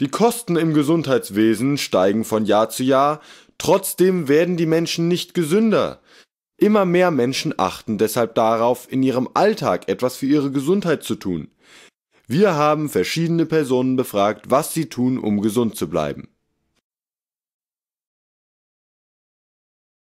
Die Kosten im Gesundheitswesen steigen von Jahr zu Jahr, trotzdem werden die Menschen nicht gesünder. Immer mehr Menschen achten deshalb darauf, in ihrem Alltag etwas für ihre Gesundheit zu tun. Wir haben verschiedene Personen befragt, was sie tun, um gesund zu bleiben.